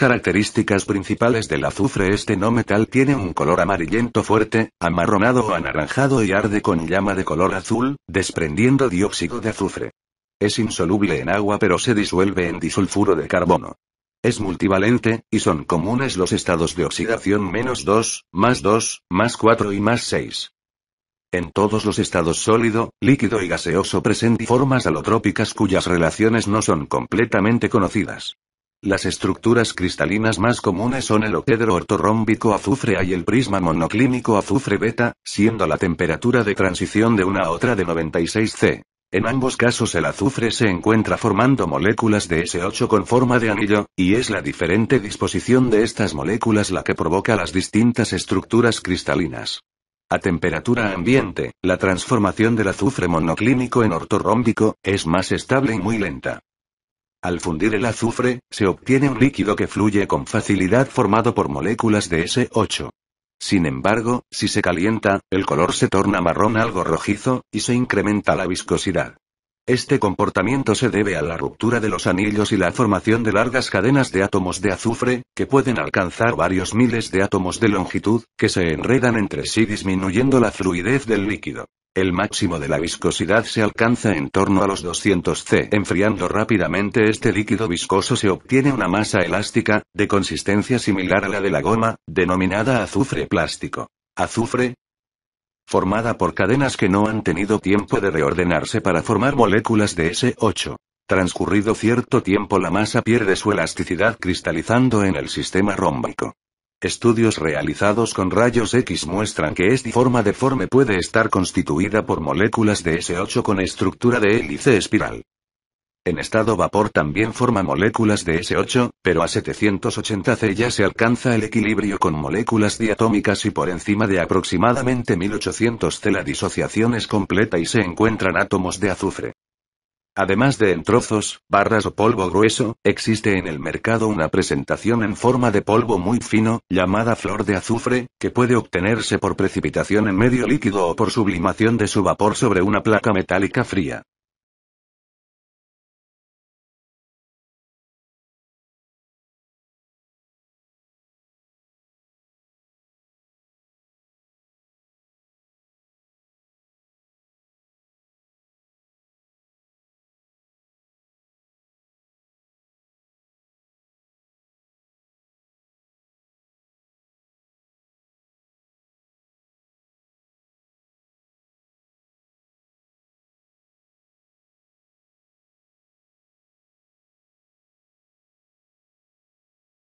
Características principales del azufre Este no metal tiene un color amarillento fuerte, amarronado o anaranjado y arde con llama de color azul, desprendiendo dióxido de azufre. Es insoluble en agua pero se disuelve en disulfuro de carbono. Es multivalente, y son comunes los estados de oxidación menos 2, más 2, más 4 y más 6. En todos los estados sólido, líquido y gaseoso presenta formas alotrópicas cuyas relaciones no son completamente conocidas. Las estructuras cristalinas más comunes son el octedro ortorrómbico azufre A y el prisma monoclínico azufre beta, siendo la temperatura de transición de una a otra de 96 C. En ambos casos el azufre se encuentra formando moléculas de S8 con forma de anillo, y es la diferente disposición de estas moléculas la que provoca las distintas estructuras cristalinas. A temperatura ambiente, la transformación del azufre monoclínico en ortorrómbico es más estable y muy lenta. Al fundir el azufre, se obtiene un líquido que fluye con facilidad formado por moléculas de S8. Sin embargo, si se calienta, el color se torna marrón algo rojizo, y se incrementa la viscosidad. Este comportamiento se debe a la ruptura de los anillos y la formación de largas cadenas de átomos de azufre, que pueden alcanzar varios miles de átomos de longitud, que se enredan entre sí disminuyendo la fluidez del líquido. El máximo de la viscosidad se alcanza en torno a los 200 C. Enfriando rápidamente este líquido viscoso se obtiene una masa elástica, de consistencia similar a la de la goma, denominada azufre plástico. Azufre, formada por cadenas que no han tenido tiempo de reordenarse para formar moléculas de S8. Transcurrido cierto tiempo la masa pierde su elasticidad cristalizando en el sistema rómbico. Estudios realizados con rayos X muestran que esta forma deforme puede estar constituida por moléculas de S8 con estructura de hélice espiral. En estado vapor también forma moléculas de S8, pero a 780 C ya se alcanza el equilibrio con moléculas diatómicas y por encima de aproximadamente 1800 C la disociación es completa y se encuentran átomos de azufre. Además de en trozos, barras o polvo grueso, existe en el mercado una presentación en forma de polvo muy fino, llamada flor de azufre, que puede obtenerse por precipitación en medio líquido o por sublimación de su vapor sobre una placa metálica fría.